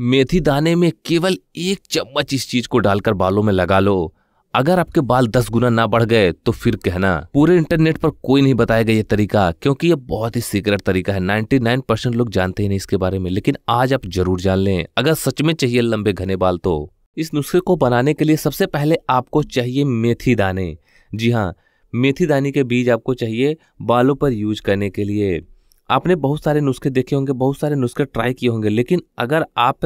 मेथी दाने में केवल एक चम्मच इस चीज को डालकर बालों में लगा लो अगर आपके बाल दस गुना ना बढ़ गए तो फिर कहना पूरे इंटरनेट पर कोई नहीं बताएगा ये तरीका क्योंकि ये बहुत ही सीक्रेट तरीका है 99 परसेंट लोग जानते ही नहीं इसके बारे में लेकिन आज आप जरूर जान लें अगर सच में चाहिए लंबे घने बाल तो इस नुस्खे को बनाने के लिए सबसे पहले आपको चाहिए मेथी दाने जी हाँ मेथी दाने के बीज आपको चाहिए बालों पर यूज करने के लिए आपने बहुत सारे नुस्खे देखे होंगे बहुत सारे नुस्खे ट्राई किए होंगे लेकिन अगर आप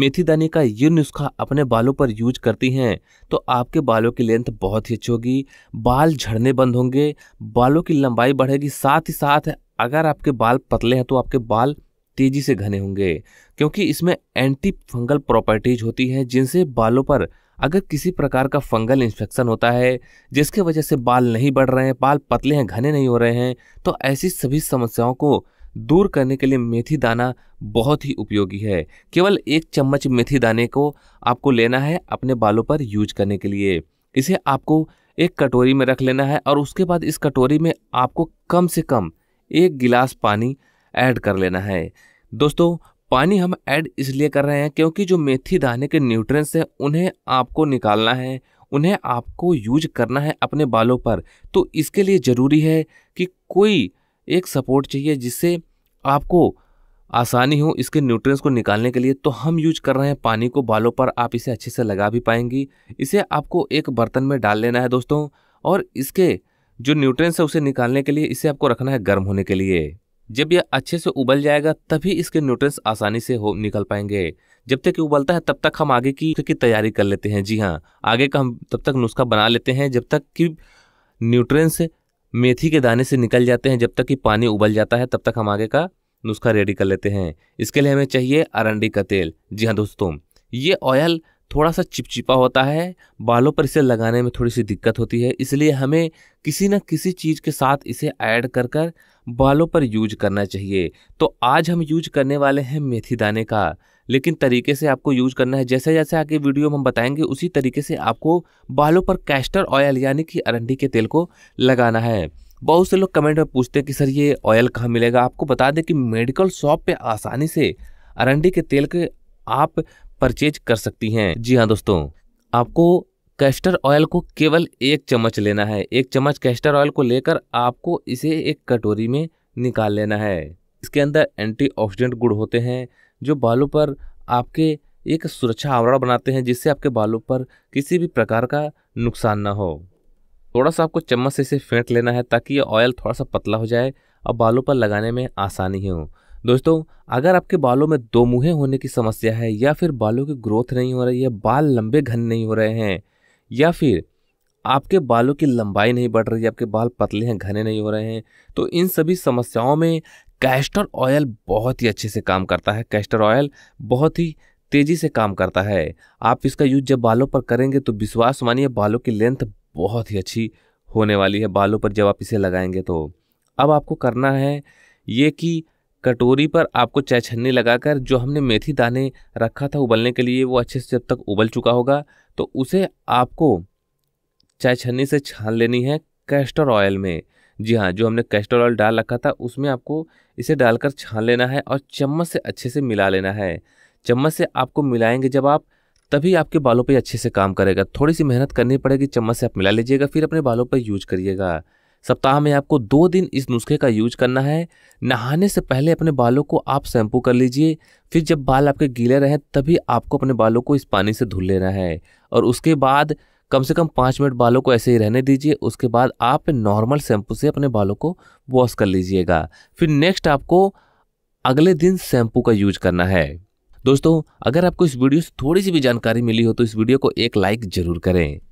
मेथी दाने का ये नुस्खा अपने बालों पर यूज करती हैं तो आपके बालों की लेंथ बहुत ही अच्छी होगी बाल झड़ने बंद होंगे बालों की लंबाई बढ़ेगी साथ ही साथ अगर आपके बाल पतले हैं तो आपके बाल तेजी से घने होंगे क्योंकि इसमें एंटी फंगल प्रॉपर्टीज होती हैं जिनसे बालों पर अगर किसी प्रकार का फंगल इन्फेक्शन होता है जिसके वजह से बाल नहीं बढ़ रहे हैं बाल पतले हैं घने नहीं हो रहे हैं तो ऐसी सभी समस्याओं को दूर करने के लिए मेथी दाना बहुत ही उपयोगी है केवल एक चम्मच मेथी दाने को आपको लेना है अपने बालों पर यूज करने के लिए इसे आपको एक कटोरी में रख लेना है और उसके बाद इस कटोरी में आपको कम से कम एक गिलास पानी ऐड कर लेना है दोस्तों पानी हम ऐड इसलिए कर रहे हैं क्योंकि जो मेथी दाने के न्यूट्रेंस हैं उन्हें आपको निकालना है उन्हें आपको यूज करना है अपने बालों पर तो इसके लिए ज़रूरी है कि कोई एक सपोर्ट चाहिए जिससे आपको आसानी हो इसके न्यूट्रिएंट्स को निकालने के लिए तो हम यूज कर रहे हैं पानी को बालों पर आप इसे अच्छे से लगा भी पाएंगी इसे आपको एक बर्तन में डाल लेना है दोस्तों और इसके जो न्यूट्रिएंट्स है उसे निकालने के लिए इसे आपको रखना है गर्म होने के लिए जब यह अच्छे से उबल जाएगा तभी इसके न्यूट्रिएंट्स आसानी से हो निकल पाएंगे जब तक ये उबलता है तब तक हम आगे की की तैयारी कर लेते हैं जी हाँ आगे का हम तब तक नुस्खा बना लेते हैं जब तक कि न्यूट्रिएंट्स मेथी के दाने से निकल जाते हैं जब तक कि पानी उबल जाता है तब तक हम आगे का नुस्खा रेडी कर लेते हैं इसके लिए हमें चाहिए अरंडी का तेल जी हाँ दोस्तों ये ऑयल थोड़ा सा चिपचिपा होता है बालों पर इसे लगाने में थोड़ी सी दिक्कत होती है इसलिए हमें किसी न किसी चीज़ के साथ इसे ऐड कर कर बालों पर यूज करना चाहिए तो आज हम यूज करने वाले हैं मेथी दाने का लेकिन तरीके से आपको यूज करना है जैसे जैसे आगे वीडियो में हम बताएंगे उसी तरीके से आपको बालों पर कैस्टर ऑयल यानी कि अरंडी के तेल को लगाना है बहुत से लोग कमेंट में पूछते हैं कि सर ये ऑयल कहाँ मिलेगा आपको बता दें कि मेडिकल शॉप पे आसानी से अरंडी के तेल के आप परचेज कर सकती हैं जी हाँ दोस्तों आपको कैस्टर ऑयल को केवल एक चम्मच लेना है एक चम्मच कैस्टर ऑयल को लेकर आपको इसे एक कटोरी में निकाल लेना है इसके अंदर एंटीऑक्सीडेंट गुड़ होते हैं जो बालों पर आपके एक सुरक्षा आवरण बनाते हैं जिससे आपके बालों पर किसी भी प्रकार का नुकसान ना हो थोड़ा सा आपको चम्मच से इसे फेंट लेना है ताकि ये ऑयल थोड़ा सा पतला हो जाए और बालों पर लगाने में आसानी हो दोस्तों अगर आपके बालों में दो मुहे होने की समस्या है या फिर बालों की ग्रोथ नहीं हो रही है बाल लंबे घन नहीं हो रहे हैं या फिर आपके बालों की लंबाई नहीं बढ़ रही आपके बाल पतले हैं घने नहीं हो रहे हैं तो इन सभी समस्याओं में कैस्टर ऑयल बहुत ही अच्छे से काम करता है कैस्टर ऑयल बहुत ही तेज़ी से काम करता है आप इसका यूज जब बालों पर करेंगे तो विश्वास मानिए बालों की लेंथ बहुत ही अच्छी होने वाली है बालों पर जब आप इसे लगाएंगे तो अब आपको करना है ये कि कटोरी पर आपको चाय छन्नी लगाकर जो हमने मेथी दाने रखा था उबलने के लिए वो अच्छे से जब तक उबल चुका होगा तो उसे आपको चाय छन्नी से छान लेनी है कैस्टर ऑयल में जी हाँ जो हमने कैस्टर ऑयल डाल रखा था उसमें आपको इसे डालकर छान लेना है और चम्मच से अच्छे से मिला लेना है चम्मच से आपको मिलाएंगे जब आप तभी आपके बालों पर अच्छे से काम करेगा थोड़ी सी मेहनत करनी पड़ेगी चम्मच से आप मिला लीजिएगा फिर अपने बालों पर यूज करिएगा सप्ताह में आपको दो दिन इस नुस्खे का यूज करना है नहाने से पहले अपने बालों को आप शैम्पू कर लीजिए फिर जब बाल आपके गीले रहें तभी आपको अपने बालों को इस पानी से धुल लेना है और उसके बाद कम से कम पाँच मिनट बालों को ऐसे ही रहने दीजिए उसके बाद आप नॉर्मल शैम्पू से अपने बालों को वॉश कर लीजिएगा फिर नेक्स्ट आपको अगले दिन शैम्पू का यूज करना है दोस्तों अगर आपको इस वीडियो से थोड़ी सी भी जानकारी मिली हो तो इस वीडियो को एक लाइक ज़रूर करें